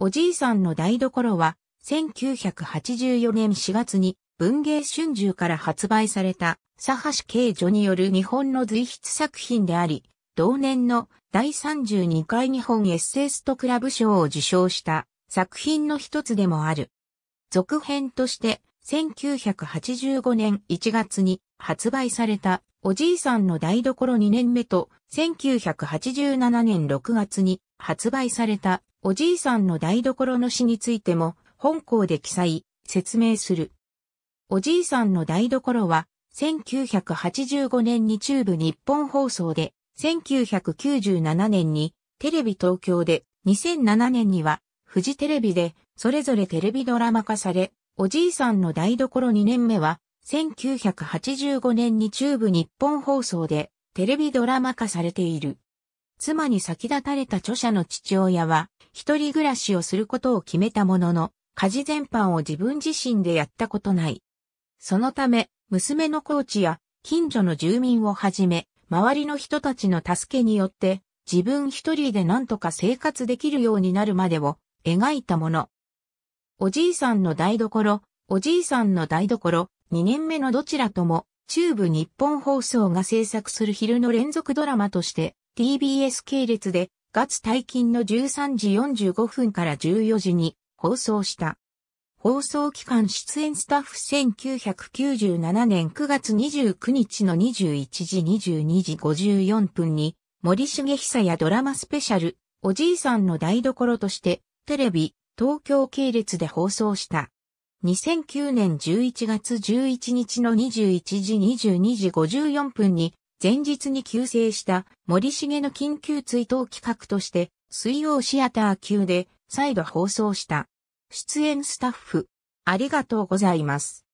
おじいさんの台所は、1984年4月に文芸春秋から発売された、佐橋慶女による日本の随筆作品であり、同年の第32回日本エッセイストクラブ賞を受賞した作品の一つでもある。続編として、1985年1月に発売されたおじいさんの台所2年目と1987年6月に発売されたおじいさんの台所の詩についても本校で記載、説明する。おじいさんの台所は1985年に中部日本放送で、1997年にテレビ東京で、2007年にはフジテレビでそれぞれテレビドラマ化され、おじいさんの台所2年目は1985年に中部日本放送でテレビドラマ化されている。妻に先立たれた著者の父親は、一人暮らしをすることを決めたものの、家事全般を自分自身でやったことない。そのため、娘のコーチや近所の住民をはじめ、周りの人たちの助けによって、自分一人で何とか生活できるようになるまでを描いたもの。おじいさんの台所、おじいさんの台所、二年目のどちらとも、中部日本放送が制作する昼の連続ドラマとして TBS 系列で月退勤の13時45分から14時に放送した。放送期間出演スタッフ1997年9月29日の21時22時54分に森重久やドラマスペシャルおじいさんの台所としてテレビ東京系列で放送した。2009年11月11日の21時22時54分に前日に急逝した森重の緊急追悼企画として水曜シアター級で再度放送した。出演スタッフ、ありがとうございます。